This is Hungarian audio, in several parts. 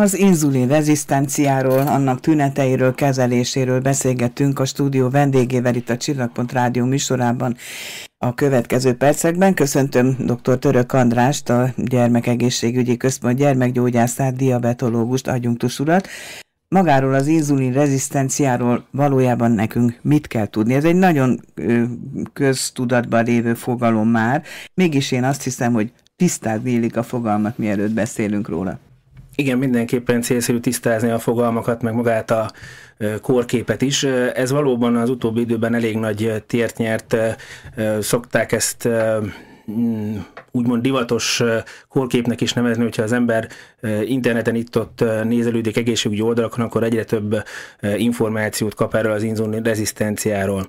Az inzulin rezisztenciáról, annak tüneteiről, kezeléséről beszélgettünk a stúdió vendégével itt a Csillagpont Rádió műsorában a következő percekben. Köszöntöm dr. Török Andrást, a Gyermekegészségügyi Központ gyermekgyógyászát, diabetológust, adjunk urat. Magáról az inzulin rezisztenciáról valójában nekünk mit kell tudni? Ez egy nagyon köztudatban lévő fogalom már, mégis én azt hiszem, hogy tisztázni illik a fogalmat, mielőtt beszélünk róla. Igen, mindenképpen célszerű tisztázni a fogalmakat, meg magát a kórképet is. Ez valóban az utóbbi időben elég nagy tért nyert, szokták ezt mm, úgymond divatos korképnek is nevezni, hogyha az ember interneten itt-ott nézelődik egészségügyi oldalakon, akkor egyre több információt kap erről az inzulin rezisztenciáról.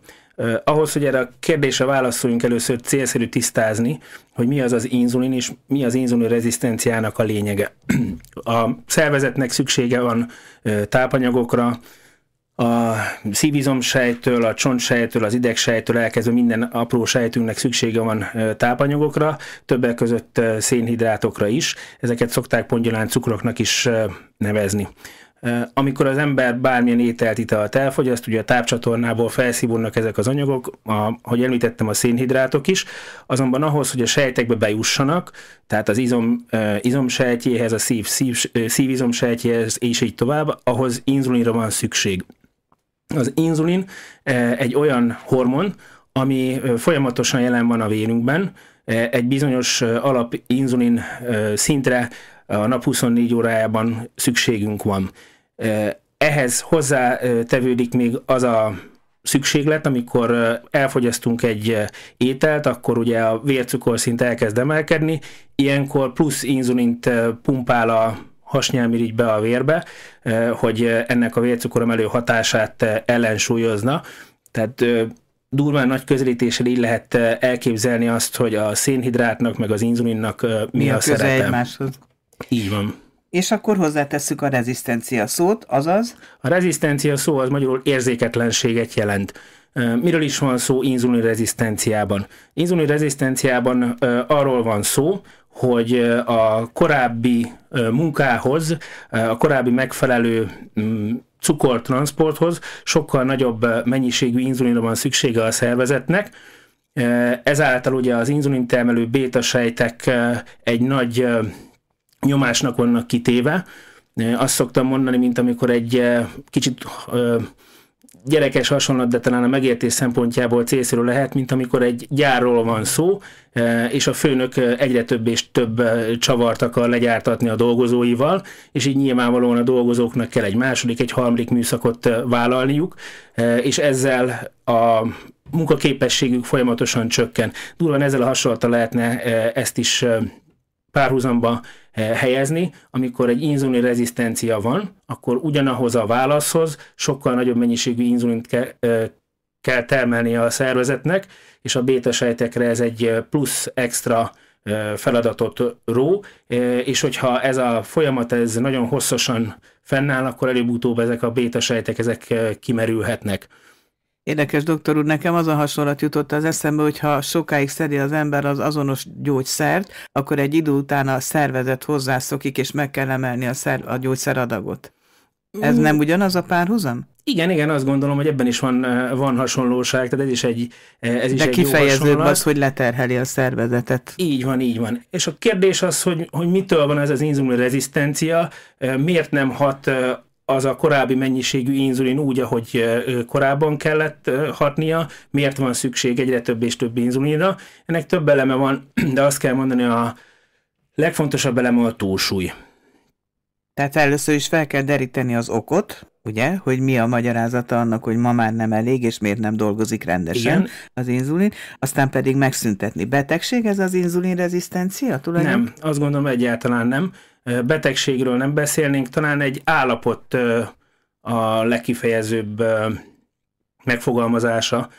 Ahhoz, hogy erre a kérdésre válaszoljunk, először célszerű tisztázni, hogy mi az az inzulin és mi az inzulin rezisztenciának a lényege. A szervezetnek szüksége van tápanyagokra, a szívizomsejtől, a csontsejtől, az idegsejtől elkezdve minden apró sejtünknek szüksége van tápanyagokra, többek között szénhidrátokra is. Ezeket szokták pongyolán cukroknak is nevezni. Amikor az ember bármilyen ételt, italt elfogyaszt, ugye a tápcsatornából felszívulnak ezek az anyagok, a, hogy említettem, a szénhidrátok is, azonban ahhoz, hogy a sejtekbe bejussanak, tehát az izom, izomsejtjéhez, a szív, szív, szívizomsejtjéhez és így tovább, ahhoz inzulinra van szükség. Az inzulin egy olyan hormon, ami folyamatosan jelen van a vérünkben, egy bizonyos alapinzulin szintre a nap 24 órájában szükségünk van. Ehhez hozzá tevődik még az a szükséglet, amikor elfogyasztunk egy ételt, akkor ugye a vércukorszint elkezd emelkedni, ilyenkor plusz inzulint pumpál a hasnyálmirigybe a vérbe, hogy ennek a vércukoremelő hatását ellensúlyozna. Tehát durván nagy közelítéssel így lehet elképzelni azt, hogy a szénhidrátnak meg az inzulinnak mi, mi a, a szerepe. Egymáshoz. Így van. És akkor hozzátesszük a rezisztencia szót, azaz? A rezisztencia szó az magyarul érzéketlenséget jelent. Miről is van szó inzulin rezisztenciában? Inzulin rezisztenciában arról van szó, hogy a korábbi munkához, a korábbi megfelelő mm, cukortransporthoz sokkal nagyobb mennyiségű inzulinra van szüksége a szervezetnek, ezáltal ugye az termelő béta sejtek egy nagy nyomásnak vannak kitéve. Azt szoktam mondani, mint amikor egy kicsit gyerekes hasonlat, de talán a megértés szempontjából célszerű lehet, mint amikor egy gyárról van szó, és a főnök egyre több és több csavart akar legyártatni a dolgozóival, és így nyilvánvalóan a dolgozóknak kell egy második, egy harmadik műszakot vállalniuk, és ezzel a munkaképességük folyamatosan csökken. Durván ezzel a hasonlata lehetne ezt is párhuzamba eh, helyezni, amikor egy inzulin rezisztencia van, akkor ugyanahoz a válaszhoz sokkal nagyobb mennyiségű inzulint kell, eh, kell termelni a szervezetnek, és a béta sejtekre ez egy eh, plusz extra feladatot ró, és hogyha ez a folyamat ez nagyon hosszasan fennáll, akkor előbb-utóbb ezek a béta sejtek ezek kimerülhetnek. Érdekes, doktor úr, nekem az a hasonlat jutott az eszembe, hogy ha sokáig szedi az ember az azonos gyógyszert, akkor egy idő után a szervezet hozzászokik, és meg kell emelni a, szer- a gyógyszeradagot. Ez mm. nem ugyanaz a párhuzam? Igen, igen, azt gondolom, hogy ebben is van, eh, van hasonlóság, tehát ez is egy eh, ez is De egy kifejezőbb az, hogy leterheli a szervezetet. Így van, így van. És a kérdés az, hogy, hogy mitől van ez az inzulin rezisztencia, eh, miért nem hat az a korábbi mennyiségű inzulin úgy, ahogy korábban kellett hatnia, miért van szükség egyre több és több inzulinra. Ennek több eleme van, de azt kell mondani, a legfontosabb eleme a túlsúly. Tehát először is fel kell deríteni az okot, ugye, hogy mi a magyarázata annak, hogy ma már nem elég, és miért nem dolgozik rendesen Igen. az inzulin, aztán pedig megszüntetni. Betegség ez az rezisztencia tulajdonképpen? Nem, azt gondolom egyáltalán nem betegségről nem beszélnénk, talán egy állapot a legkifejezőbb megfogalmazása,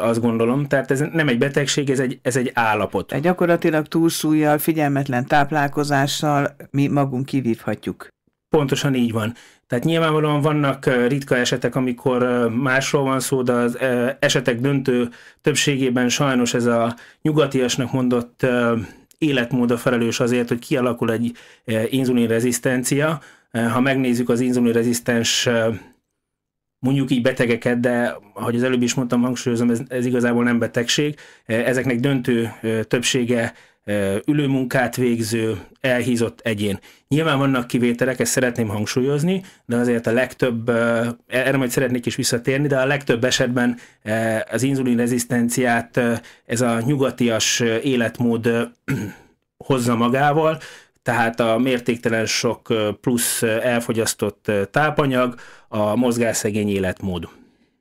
azt gondolom. Tehát ez nem egy betegség, ez egy, ez egy állapot. Egy gyakorlatilag túlsúlyjal, figyelmetlen táplálkozással mi magunk kivívhatjuk. Pontosan így van. Tehát nyilvánvalóan vannak ritka esetek, amikor másról van szó, de az esetek döntő többségében sajnos ez a nyugatiasnak mondott életmód a felelős azért, hogy kialakul egy e, rezisztencia. E, ha megnézzük az rezisztens, e, mondjuk így betegeket, de ahogy az előbb is mondtam, hangsúlyozom, ez, ez igazából nem betegség. Ezeknek döntő többsége ülőmunkát végző, elhízott egyén. Nyilván vannak kivételek, ezt szeretném hangsúlyozni, de azért a legtöbb, erre majd szeretnék is visszatérni, de a legtöbb esetben az inzulin rezisztenciát ez a nyugatias életmód hozza magával, tehát a mértéktelen sok plusz elfogyasztott tápanyag, a mozgásszegény életmód.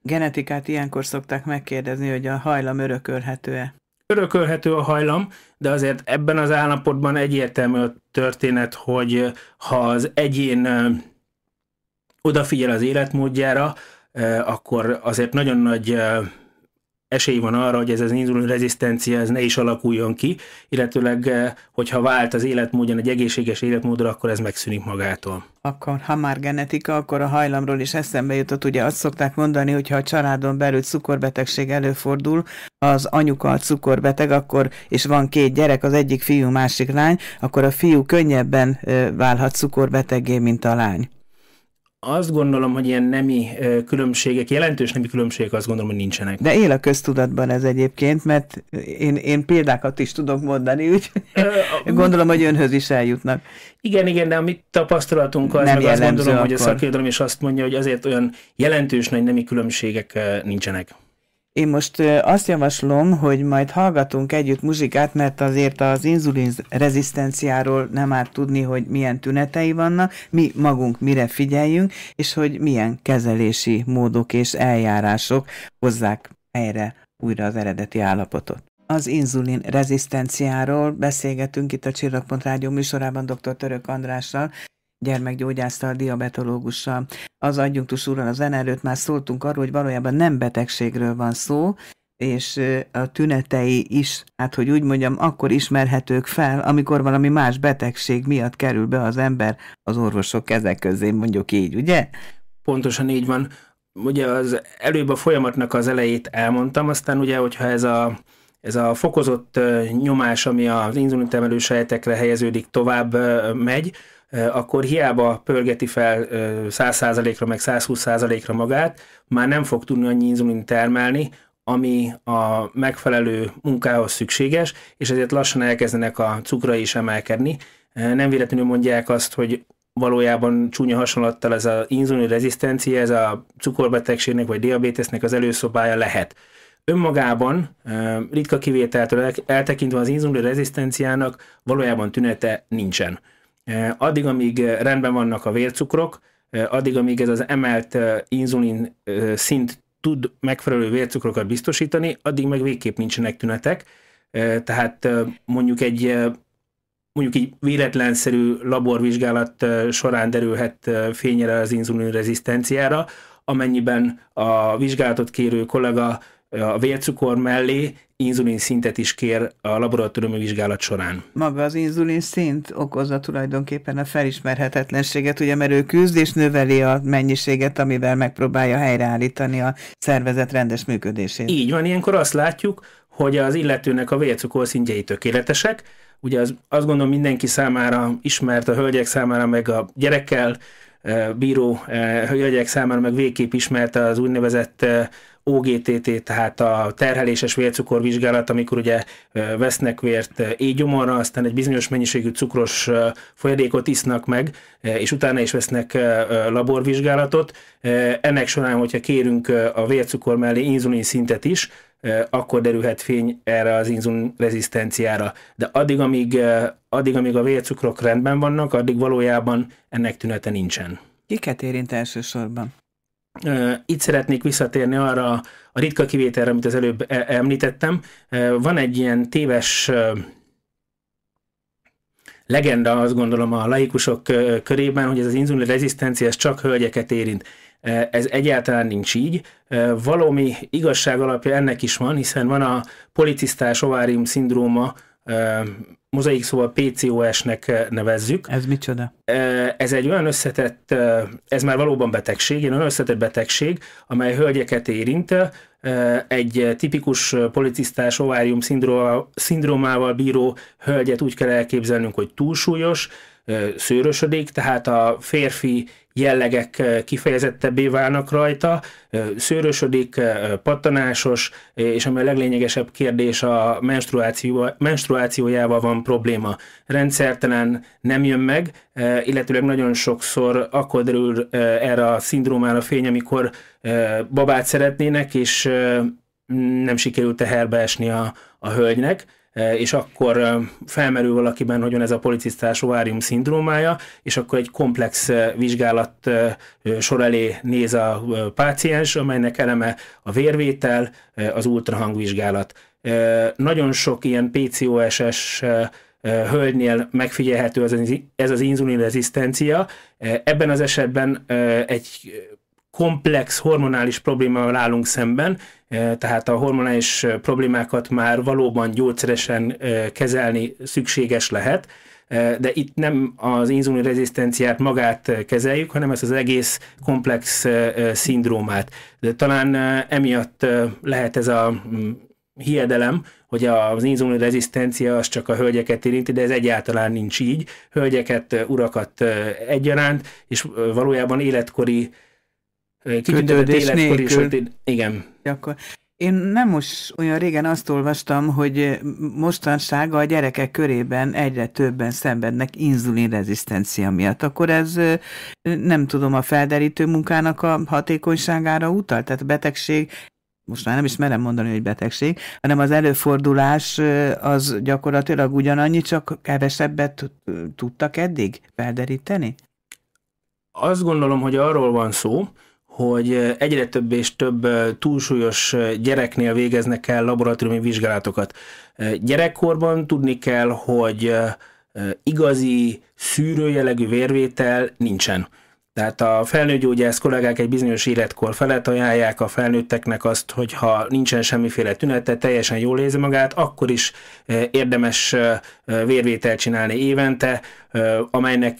Genetikát ilyenkor szokták megkérdezni, hogy a hajlam örökölhető-e? örökölhető a hajlam, de azért ebben az állapotban egyértelmű a történet, hogy ha az egyén odafigyel az életmódjára, akkor azért nagyon nagy esély van arra, hogy ez az inzulin rezisztencia ez ne is alakuljon ki, illetőleg, eh, hogyha vált az életmódjon egy egészséges életmódra, akkor ez megszűnik magától. Akkor, ha már genetika, akkor a hajlamról is eszembe jutott, ugye azt szokták mondani, hogy ha a családon belül cukorbetegség előfordul, az anyuka a cukorbeteg, akkor, és van két gyerek, az egyik fiú, másik lány, akkor a fiú könnyebben eh, válhat cukorbetegé, mint a lány azt gondolom, hogy ilyen nemi különbségek, jelentős nemi különbségek azt gondolom, hogy nincsenek. De él a köztudatban ez egyébként, mert én, én példákat is tudok mondani, úgy gondolom, hogy önhöz is eljutnak. Igen, igen, de a mi tapasztalatunk az, nem meg azt gondolom, akkor. hogy a szakértelem is azt mondja, hogy azért olyan jelentős nagy nemi különbségek nincsenek. Én most azt javaslom, hogy majd hallgatunk együtt muzsikát, mert azért az inzulin rezisztenciáról nem árt tudni, hogy milyen tünetei vannak, mi magunk mire figyeljünk, és hogy milyen kezelési módok és eljárások hozzák helyre újra az eredeti állapotot. Az inzulin rezisztenciáról beszélgetünk itt a Csillagpont Rádió műsorában dr. Török Andrással, gyermekgyógyásztal, diabetológussal, az adjunktus úrral, az előtt már szóltunk arról, hogy valójában nem betegségről van szó, és a tünetei is, hát hogy úgy mondjam, akkor ismerhetők fel, amikor valami más betegség miatt kerül be az ember az orvosok kezek közé, mondjuk így, ugye? Pontosan így van. Ugye az előbb a folyamatnak az elejét elmondtam, aztán ugye, hogyha ez a, ez a fokozott nyomás, ami az inzulintemelő sejtekre helyeződik, tovább megy, akkor hiába pörgeti fel 100%-ra meg 120%-ra magát, már nem fog tudni annyi inzulin termelni, ami a megfelelő munkához szükséges, és ezért lassan elkezdenek a cukrai is emelkedni. Nem véletlenül mondják azt, hogy valójában csúnya hasonlattal ez az inzulin rezisztencia, ez a cukorbetegségnek vagy diabétesznek az előszobája lehet. Önmagában, ritka kivételtől eltekintve az inzulin rezisztenciának valójában tünete nincsen. Eh, addig, amíg eh, rendben vannak a vércukrok, eh, addig, amíg ez az emelt inzulin szint tud megfelelő vércukrokat biztosítani, addig meg végképp nincsenek tünetek. Tehát mondjuk egy mondjuk így véletlenszerű laborvizsgálat során derülhet fényre az inzulin rezisztenciára, amennyiben a vizsgálatot kérő kollega a vércukor mellé inzulin szintet is kér a laboratóriumi vizsgálat során. Maga az inzulin szint okozza tulajdonképpen a felismerhetetlenséget, ugye, mert ő küzd és növeli a mennyiséget, amivel megpróbálja helyreállítani a szervezet rendes működését. Így van, ilyenkor azt látjuk, hogy az illetőnek a vércukor szintjei tökéletesek, ugye az, azt gondolom mindenki számára ismert, a hölgyek számára, meg a gyerekkel eh, bíró eh, hölgyek számára, meg végképp ismert az úgynevezett eh, OGTT, tehát a terheléses vércukorvizsgálat, vizsgálat, amikor ugye vesznek vért éjgyomorra, aztán egy bizonyos mennyiségű cukros folyadékot isznak meg, és utána is vesznek laborvizsgálatot. Ennek során, hogyha kérünk a vércukor mellé inzulin szintet is, akkor derülhet fény erre az inzulin rezisztenciára. De addig amíg, addig, amíg a vércukrok rendben vannak, addig valójában ennek tünete nincsen. Kiket érint elsősorban? itt szeretnék visszatérni arra a ritka kivételre, amit az előbb e- említettem. Van egy ilyen téves legenda, azt gondolom a laikusok körében, hogy ez az inzulin rezisztencia ez csak hölgyeket érint. Ez egyáltalán nincs így. Valami igazság alapja ennek is van, hiszen van a policisztás ovárium szindróma, mozaik szóval PCOS-nek nevezzük. Ez micsoda? Ez egy olyan összetett, ez már valóban betegség, egy olyan összetett betegség, amely hölgyeket érint, egy tipikus policisztás ovárium szindrómával bíró hölgyet úgy kell elképzelnünk, hogy túlsúlyos, szőrösödik, tehát a férfi jellegek kifejezettebbé válnak rajta, szőrösödik, pattanásos, és ami a leglényegesebb kérdés, a menstruáció, menstruációjával van probléma. Rendszertelen nem jön meg, illetőleg nagyon sokszor akkor derül erre a szindrómára fény, amikor babát szeretnének, és nem sikerült teherbe esni a, a hölgynek E, és akkor e, felmerül valakiben, hogyan ez a policisztás ovárium szindrómája, és akkor egy komplex e, vizsgálat sor elé néz a páciens, amelynek eleme a vérvétel, az ultrahangvizsgálat. Nagyon sok ilyen PCOS-es hölgynél megfigyelhető ez az inzulinrezisztencia. Ebben az esetben egy komplex hormonális problémával állunk szemben, eh, tehát a hormonális eh, problémákat már valóban gyógyszeresen eh, kezelni szükséges lehet, de itt nem az inzulin rezisztenciát magát kezeljük, hanem ezt az egész komplex szindrómát. De talán emiatt lehet ez a mm, hiedelem, hogy az inzulin rezisztencia az csak a hölgyeket érinti, de ez egyáltalán nincs így. Hölgyeket, urakat egyaránt, és valójában életkori kötődés nélkül. igen. Akkor. Én nem most olyan régen azt olvastam, hogy mostansága a gyerekek körében egyre többen szenvednek inzulinrezisztencia miatt. Akkor ez nem tudom a felderítő munkának a hatékonyságára utal, tehát a betegség most már nem is merem mondani, hogy betegség, hanem az előfordulás az gyakorlatilag ugyanannyi, csak kevesebbet tudtak eddig felderíteni? Azt gondolom, hogy arról van szó, hogy egyre több és több túlsúlyos gyereknél végeznek el laboratóriumi vizsgálatokat. Gyerekkorban tudni kell, hogy igazi szűrőjelegű vérvétel nincsen tehát a felnőgyógyász kollégák egy bizonyos életkor felett ajánlják a felnőtteknek azt, hogy ha nincsen semmiféle tünete, teljesen jól érzi magát, akkor is eh, érdemes eh, eh, vérvételt csinálni évente, amelynek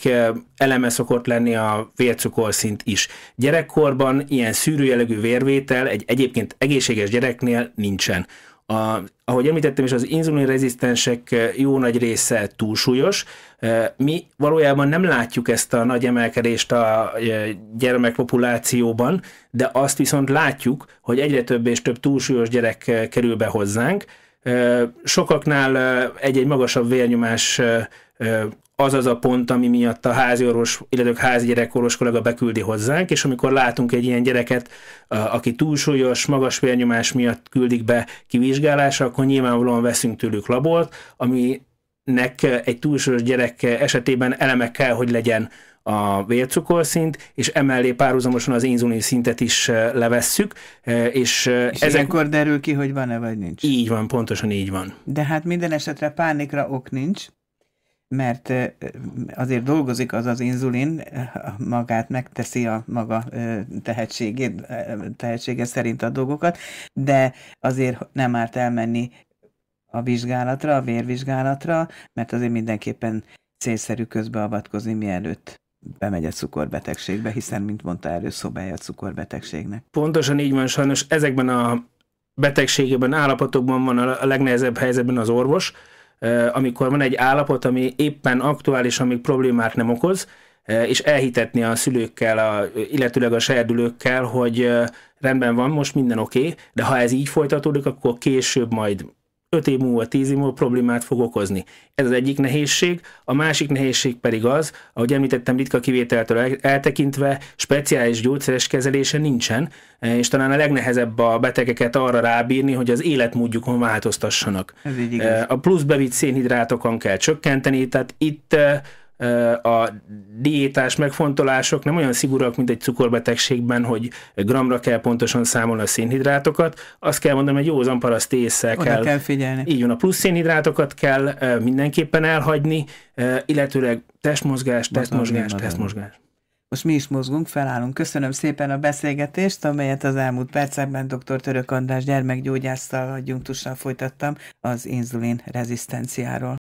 eleme szokott lenni a vércukorszint is. Gyerekkorban ilyen szűrőjelegű vérvétel egy egyébként egészséges gyereknél nincsen. A, ahogy említettem is, az inzulin rezisztensek eh, jó nagy része túlsúlyos. Eh, mi valójában nem látjuk ezt a nagy emelkedést a eh, gyermekpopulációban, de azt viszont látjuk, hogy egyre több és több túlsúlyos gyerek kerül be hozzánk. Sokaknál egy-egy magasabb vérnyomás az az a pont, ami miatt a házi orvos, illetve házi gyerekorvos kollega beküldi hozzánk, és amikor látunk egy ilyen gyereket, aki túlsúlyos, magas vérnyomás miatt küldik be kivizsgálásra, akkor nyilvánvalóan veszünk tőlük labolt, aminek egy túlsúlyos gyerek esetében elemek kell, hogy legyen a vércukorszint, és emellé párhuzamosan az inzulin szintet is e, levesszük. E, és, e, és ezek... ilyenkor derül ki, hogy van-e vagy nincs. Így van, pontosan így van. De hát minden esetre pánikra ok nincs mert azért dolgozik az az inzulin, magát megteszi a maga tehetségét, tehetsége szerint a dolgokat, de azért nem árt elmenni a vizsgálatra, a vérvizsgálatra, mert azért mindenképpen célszerű közbeavatkozni, mielőtt bemegy a cukorbetegségbe, hiszen, mint mondta, előszobája a cukorbetegségnek. Pontosan így van, sajnos ezekben a betegségekben, állapotokban van a legnehezebb helyzetben az orvos, amikor van egy állapot, ami éppen aktuális, amíg problémát nem okoz, és elhitetni a szülőkkel, a, illetőleg a serdülőkkel, hogy rendben van, most minden oké, okay, de ha ez így folytatódik, akkor később majd 5 év múlva, 10 év múlva problémát fog okozni. Ez az egyik nehézség. A másik nehézség pedig az, ahogy említettem, ritka kivételtől eltekintve speciális gyógyszeres kezelése nincsen, és talán a legnehezebb a betegeket arra rábírni, hogy az életmódjukon változtassanak. Ez így igaz. A plusz bevitt szénhidrátokon kell csökkenteni, tehát itt a diétás megfontolások nem olyan szigorúak, mint egy cukorbetegségben, hogy gramra kell pontosan számolni a szénhidrátokat. Azt kell mondanom, hogy józan paraszt észre kell. kell figyelni. Így van, a plusz szénhidrátokat kell mindenképpen elhagyni, illetőleg testmozgás, testmozgás, testmozgás. Most mi is mozgunk, felállunk. Köszönöm szépen a beszélgetést, amelyet az elmúlt percekben dr. Török András gyermekgyógyásszal adjunktussal folytattam az inzulin rezisztenciáról.